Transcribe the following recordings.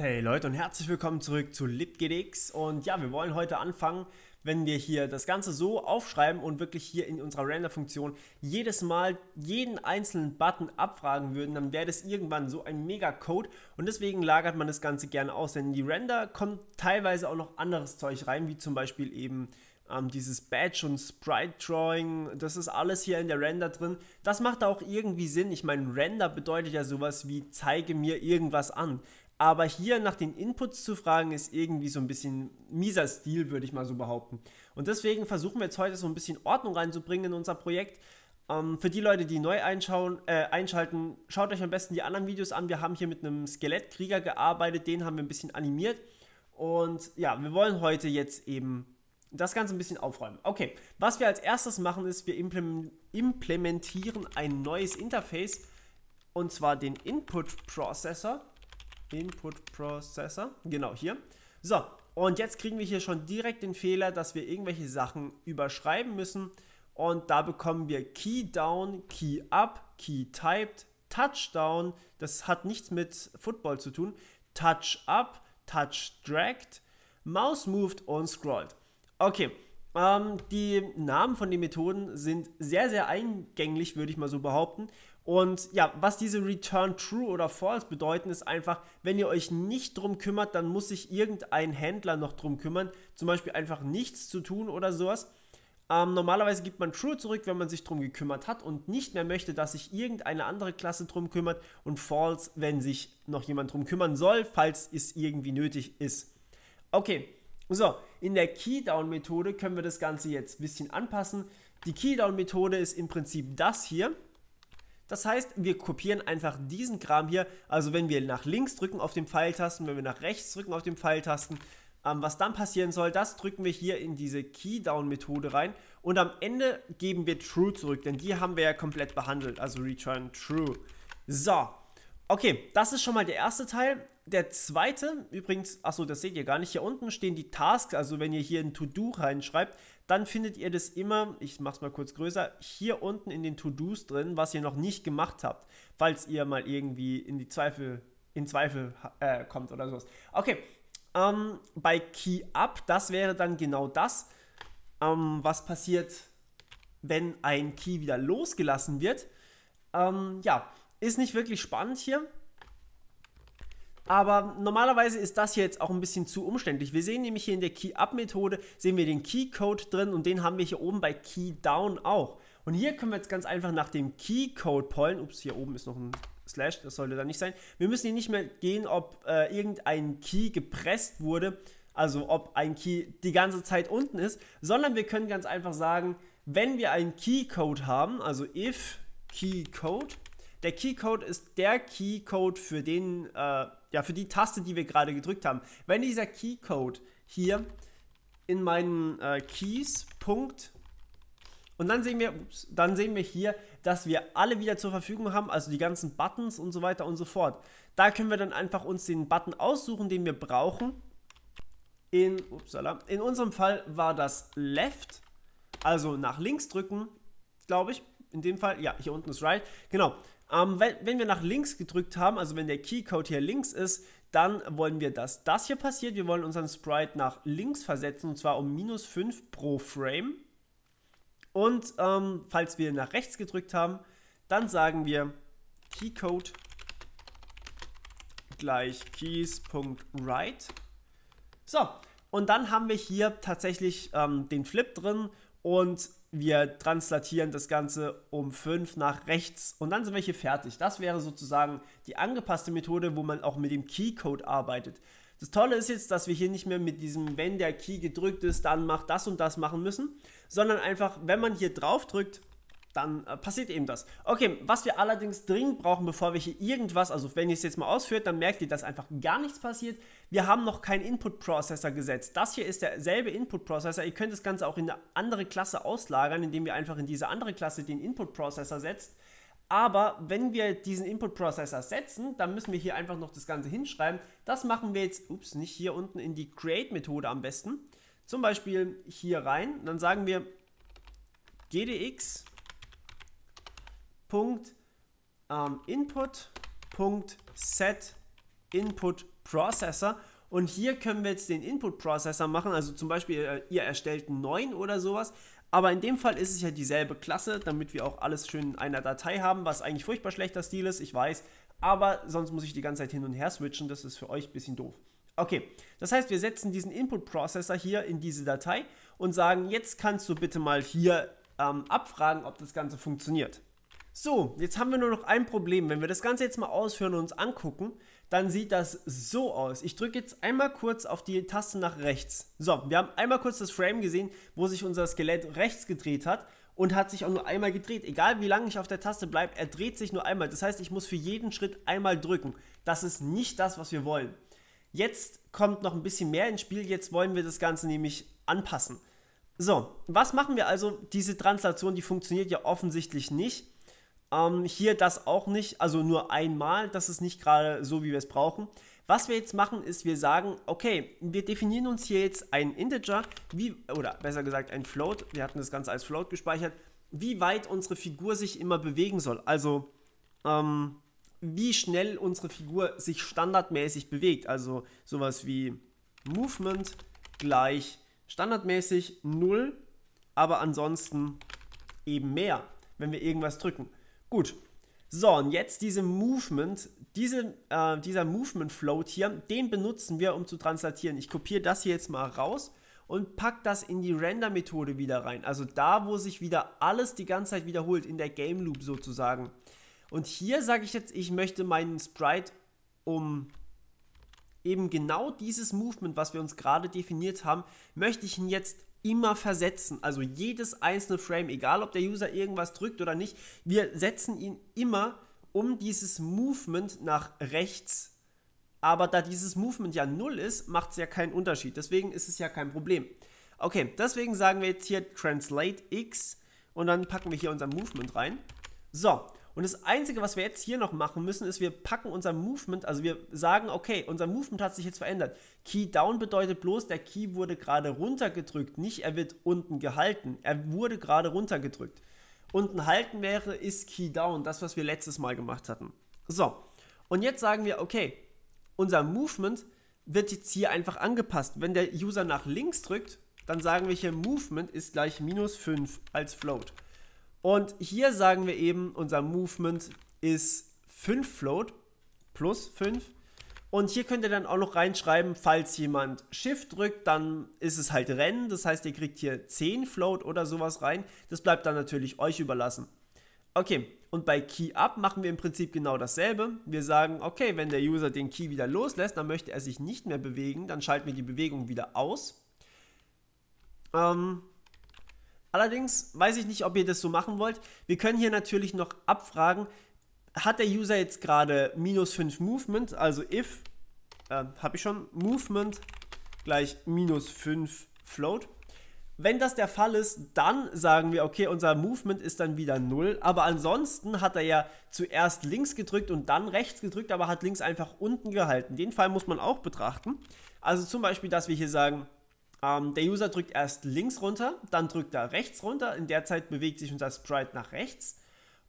Hey Leute und herzlich willkommen zurück zu LitGDX und ja, wir wollen heute anfangen, wenn wir hier das Ganze so aufschreiben und wirklich hier in unserer Render-Funktion jedes Mal jeden einzelnen Button abfragen würden, dann wäre das irgendwann so ein Mega-Code und deswegen lagert man das Ganze gerne aus, denn in die Render kommt teilweise auch noch anderes Zeug rein, wie zum Beispiel eben ähm, dieses Badge und Sprite Drawing, das ist alles hier in der Render drin. Das macht auch irgendwie Sinn. Ich meine, Render bedeutet ja sowas wie zeige mir irgendwas an. Aber hier nach den Inputs zu fragen, ist irgendwie so ein bisschen mieser Stil, würde ich mal so behaupten. Und deswegen versuchen wir jetzt heute so ein bisschen Ordnung reinzubringen in unser Projekt. Ähm, für die Leute, die neu einschauen, äh, einschalten, schaut euch am besten die anderen Videos an. Wir haben hier mit einem Skelettkrieger gearbeitet, den haben wir ein bisschen animiert. Und ja, wir wollen heute jetzt eben das Ganze ein bisschen aufräumen. Okay, was wir als erstes machen, ist, wir implementieren ein neues Interface. Und zwar den Input Processor. Input Processor. Genau hier. So, und jetzt kriegen wir hier schon direkt den Fehler, dass wir irgendwelche Sachen überschreiben müssen. Und da bekommen wir Key Down, Key Up, Key Typed, Touchdown. Das hat nichts mit Football zu tun. Touch Up, Touch Dragged, Mouse Moved und Scrolled. Okay, ähm, die Namen von den Methoden sind sehr, sehr eingänglich, würde ich mal so behaupten. Und ja, was diese Return True oder False bedeuten, ist einfach, wenn ihr euch nicht drum kümmert, dann muss sich irgendein Händler noch drum kümmern. Zum Beispiel einfach nichts zu tun oder sowas. Ähm, normalerweise gibt man True zurück, wenn man sich drum gekümmert hat und nicht mehr möchte, dass sich irgendeine andere Klasse drum kümmert. Und False, wenn sich noch jemand drum kümmern soll, falls es irgendwie nötig ist. Okay, so, in der Keydown-Methode können wir das Ganze jetzt ein bisschen anpassen. Die Keydown-Methode ist im Prinzip das hier. Das heißt, wir kopieren einfach diesen Kram hier. Also wenn wir nach links drücken auf den Pfeiltasten, wenn wir nach rechts drücken auf den Pfeiltasten, ähm, was dann passieren soll, das drücken wir hier in diese Keydown-Methode rein. Und am Ende geben wir True zurück, denn die haben wir ja komplett behandelt. Also Return True. So, okay, das ist schon mal der erste Teil. Der zweite, übrigens, achso, das seht ihr gar nicht, hier unten stehen die Tasks, also wenn ihr hier ein To-Do reinschreibt, dann findet ihr das immer, ich mache es mal kurz größer, hier unten in den To-Dos drin, was ihr noch nicht gemacht habt, falls ihr mal irgendwie in die Zweifel, in Zweifel äh, kommt oder sowas. Okay, ähm, bei Key Up, das wäre dann genau das, ähm, was passiert, wenn ein Key wieder losgelassen wird. Ähm, ja, ist nicht wirklich spannend hier. Aber normalerweise ist das hier jetzt auch ein bisschen zu umständlich. Wir sehen nämlich hier in der Key-Up-Methode, sehen wir den Key-Code drin und den haben wir hier oben bei Key-Down auch. Und hier können wir jetzt ganz einfach nach dem Key-Code pollen. Ups, hier oben ist noch ein Slash, das sollte da nicht sein. Wir müssen hier nicht mehr gehen, ob äh, irgendein Key gepresst wurde, also ob ein Key die ganze Zeit unten ist, sondern wir können ganz einfach sagen, wenn wir einen Keycode haben, also if Keycode, der Keycode ist der Keycode für den, äh, ja, für die Taste, die wir gerade gedrückt haben. Wenn dieser Keycode hier in meinen äh, Keys Punkt und dann sehen wir, ups, dann sehen wir hier, dass wir alle wieder zur Verfügung haben, also die ganzen Buttons und so weiter und so fort. Da können wir dann einfach uns den Button aussuchen, den wir brauchen. In, upsala, in unserem Fall war das Left, also nach links drücken, glaube ich. In dem Fall, ja, hier unten ist Right. Genau, ähm, wenn, wenn wir nach links gedrückt haben, also wenn der Keycode hier links ist, dann wollen wir, dass das hier passiert. Wir wollen unseren Sprite nach links versetzen und zwar um minus 5 pro Frame. Und ähm, falls wir nach rechts gedrückt haben, dann sagen wir Keycode gleich keys.write. So, und dann haben wir hier tatsächlich ähm, den Flip drin und wir translatieren das Ganze um 5 nach rechts und dann sind wir hier fertig. Das wäre sozusagen die angepasste Methode, wo man auch mit dem Keycode arbeitet. Das Tolle ist jetzt, dass wir hier nicht mehr mit diesem, wenn der Key gedrückt ist, dann macht das und das machen müssen, sondern einfach, wenn man hier drauf drückt, dann äh, passiert eben das. Okay, was wir allerdings dringend brauchen, bevor wir hier irgendwas, also wenn ihr es jetzt mal ausführt, dann merkt ihr, dass einfach gar nichts passiert. Wir haben noch keinen Input-Processor gesetzt. Das hier ist derselbe Input-Processor. Ihr könnt das Ganze auch in eine andere Klasse auslagern, indem ihr einfach in diese andere Klasse den Input-Processor setzt. Aber wenn wir diesen Input-Processor setzen, dann müssen wir hier einfach noch das Ganze hinschreiben. Das machen wir jetzt, ups, nicht hier unten in die Create-Methode am besten. Zum Beispiel hier rein. Dann sagen wir gdx Punkt, ähm, Input, Punkt, Set, Input, Processor. Und hier können wir jetzt den Input Processor machen, also zum Beispiel äh, ihr erstellt einen neuen oder sowas. Aber in dem Fall ist es ja dieselbe Klasse, damit wir auch alles schön in einer Datei haben, was eigentlich furchtbar schlechter Stil ist, ich weiß. Aber sonst muss ich die ganze Zeit hin und her switchen, das ist für euch ein bisschen doof. Okay, das heißt, wir setzen diesen Input Processor hier in diese Datei und sagen, jetzt kannst du bitte mal hier ähm, abfragen, ob das Ganze funktioniert. So, jetzt haben wir nur noch ein Problem. Wenn wir das Ganze jetzt mal ausführen und uns angucken, dann sieht das so aus. Ich drücke jetzt einmal kurz auf die Taste nach rechts. So, wir haben einmal kurz das Frame gesehen, wo sich unser Skelett rechts gedreht hat und hat sich auch nur einmal gedreht. Egal wie lange ich auf der Taste bleibe, er dreht sich nur einmal. Das heißt, ich muss für jeden Schritt einmal drücken. Das ist nicht das, was wir wollen. Jetzt kommt noch ein bisschen mehr ins Spiel. Jetzt wollen wir das Ganze nämlich anpassen. So, was machen wir also? Diese Translation, die funktioniert ja offensichtlich nicht. Ähm, hier das auch nicht, also nur einmal, das ist nicht gerade so, wie wir es brauchen. Was wir jetzt machen, ist, wir sagen, okay, wir definieren uns hier jetzt einen Integer, wie, oder besser gesagt ein Float, wir hatten das Ganze als Float gespeichert, wie weit unsere Figur sich immer bewegen soll. Also, ähm, wie schnell unsere Figur sich standardmäßig bewegt. Also sowas wie Movement gleich standardmäßig 0, aber ansonsten eben mehr, wenn wir irgendwas drücken. Gut. So, und jetzt diese Movement, diese, äh, dieser Movement Float hier, den benutzen wir, um zu translatieren. Ich kopiere das hier jetzt mal raus und packe das in die Render-Methode wieder rein. Also da, wo sich wieder alles die ganze Zeit wiederholt, in der Game Loop sozusagen. Und hier sage ich jetzt, ich möchte meinen Sprite um eben genau dieses Movement, was wir uns gerade definiert haben, möchte ich ihn jetzt immer versetzen. Also jedes einzelne Frame, egal ob der User irgendwas drückt oder nicht, wir setzen ihn immer um dieses Movement nach rechts. Aber da dieses Movement ja null ist, macht es ja keinen Unterschied. Deswegen ist es ja kein Problem. Okay, deswegen sagen wir jetzt hier Translate X und dann packen wir hier unser Movement rein. So, und das Einzige, was wir jetzt hier noch machen müssen, ist, wir packen unser Movement, also wir sagen, okay, unser Movement hat sich jetzt verändert. Key down bedeutet bloß, der Key wurde gerade runtergedrückt, nicht er wird unten gehalten. Er wurde gerade runtergedrückt. Unten halten wäre, ist Key down, das, was wir letztes Mal gemacht hatten. So, und jetzt sagen wir, okay, unser Movement wird jetzt hier einfach angepasst. Wenn der User nach links drückt, dann sagen wir hier Movement ist gleich minus 5 als Float. Und hier sagen wir eben, unser Movement ist 5 Float plus 5. Und hier könnt ihr dann auch noch reinschreiben, falls jemand Shift drückt, dann ist es halt Rennen. Das heißt, ihr kriegt hier 10 Float oder sowas rein. Das bleibt dann natürlich euch überlassen. Okay, und bei Key Up machen wir im Prinzip genau dasselbe. Wir sagen, okay, wenn der User den Key wieder loslässt, dann möchte er sich nicht mehr bewegen, dann schalten wir die Bewegung wieder aus. Ähm, Allerdings weiß ich nicht, ob ihr das so machen wollt. Wir können hier natürlich noch abfragen, hat der User jetzt gerade minus 5 Movement, also if, äh, habe ich schon, Movement gleich minus 5 Float. Wenn das der Fall ist, dann sagen wir, okay, unser Movement ist dann wieder 0. Aber ansonsten hat er ja zuerst links gedrückt und dann rechts gedrückt, aber hat links einfach unten gehalten. Den Fall muss man auch betrachten. Also zum Beispiel, dass wir hier sagen, ähm, der User drückt erst links runter, dann drückt er rechts runter. In der Zeit bewegt sich unser Sprite nach rechts.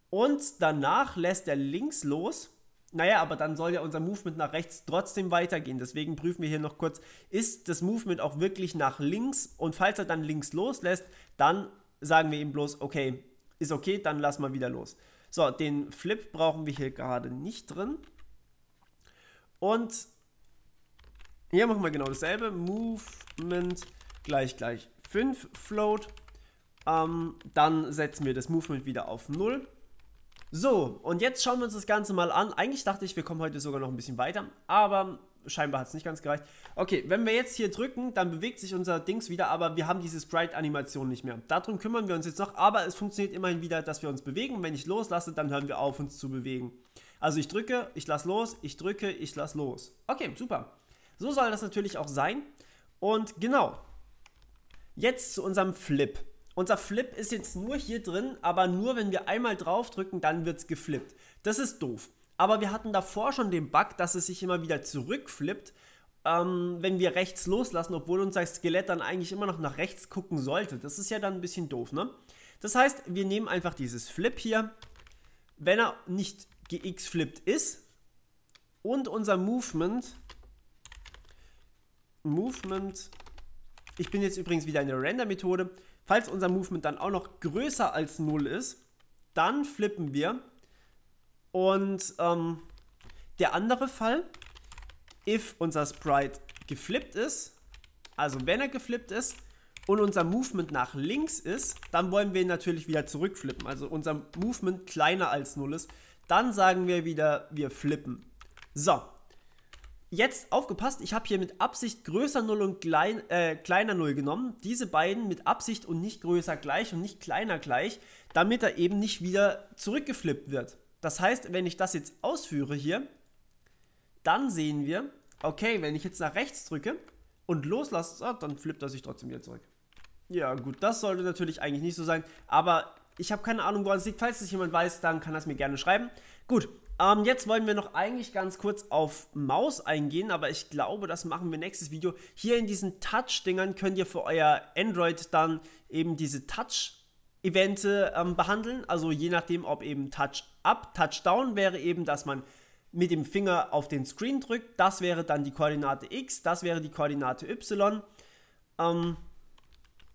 Und danach lässt er links los. Naja, aber dann soll ja unser Movement nach rechts trotzdem weitergehen. Deswegen prüfen wir hier noch kurz, ist das Movement auch wirklich nach links? Und falls er dann links loslässt, dann sagen wir ihm bloß, okay, ist okay, dann lass mal wieder los. So, den Flip brauchen wir hier gerade nicht drin. Und hier machen wir genau dasselbe. Movement gleich gleich 5 Float. Ähm, dann setzen wir das Movement wieder auf 0. So, und jetzt schauen wir uns das Ganze mal an. Eigentlich dachte ich, wir kommen heute sogar noch ein bisschen weiter, aber scheinbar hat es nicht ganz gereicht. Okay, wenn wir jetzt hier drücken, dann bewegt sich unser Dings wieder, aber wir haben diese Sprite-Animation nicht mehr. Darum kümmern wir uns jetzt noch, aber es funktioniert immerhin wieder, dass wir uns bewegen. Wenn ich loslasse, dann hören wir auf, uns zu bewegen. Also ich drücke, ich lasse los, ich drücke, ich lasse los. Okay, super. So soll das natürlich auch sein. Und genau, jetzt zu unserem Flip. Unser Flip ist jetzt nur hier drin, aber nur wenn wir einmal draufdrücken, dann wird es geflippt. Das ist doof. Aber wir hatten davor schon den Bug, dass es sich immer wieder zurückflippt, ähm, wenn wir rechts loslassen, obwohl unser Skelett dann eigentlich immer noch nach rechts gucken sollte. Das ist ja dann ein bisschen doof, ne? Das heißt, wir nehmen einfach dieses Flip hier. Wenn er nicht gx-flippt ist und unser Movement Movement. Ich bin jetzt übrigens wieder in der Render-Methode. Falls unser Movement dann auch noch größer als 0 ist, dann flippen wir. Und ähm, der andere Fall, if unser Sprite geflippt ist, also wenn er geflippt ist und unser Movement nach links ist, dann wollen wir ihn natürlich wieder zurückflippen. Also unser Movement kleiner als 0 ist. Dann sagen wir wieder, wir flippen. So, Jetzt aufgepasst, ich habe hier mit Absicht größer 0 und klein, äh, kleiner 0 genommen. Diese beiden mit Absicht und nicht größer gleich und nicht kleiner gleich, damit er eben nicht wieder zurückgeflippt wird. Das heißt, wenn ich das jetzt ausführe hier, dann sehen wir, okay, wenn ich jetzt nach rechts drücke und loslasse, oh, dann flippt er sich trotzdem wieder zurück. Ja gut, das sollte natürlich eigentlich nicht so sein, aber ich habe keine Ahnung, woran es liegt. Falls das jemand weiß, dann kann er es mir gerne schreiben. Gut, ähm, jetzt wollen wir noch eigentlich ganz kurz auf Maus eingehen, aber ich glaube, das machen wir nächstes Video. Hier in diesen Touch-Dingern könnt ihr für euer Android dann eben diese Touch- Evente ähm, behandeln, also je nachdem, ob eben Touch-Up, Touch-Down wäre eben, dass man mit dem Finger auf den Screen drückt, das wäre dann die Koordinate X, das wäre die Koordinate Y. Ähm,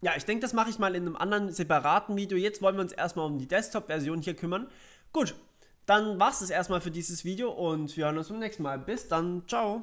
ja, ich denke, das mache ich mal in einem anderen separaten Video. Jetzt wollen wir uns erstmal um die Desktop-Version hier kümmern. Gut, dann war es erstmal für dieses Video und wir hören uns beim nächsten Mal. Bis dann, ciao.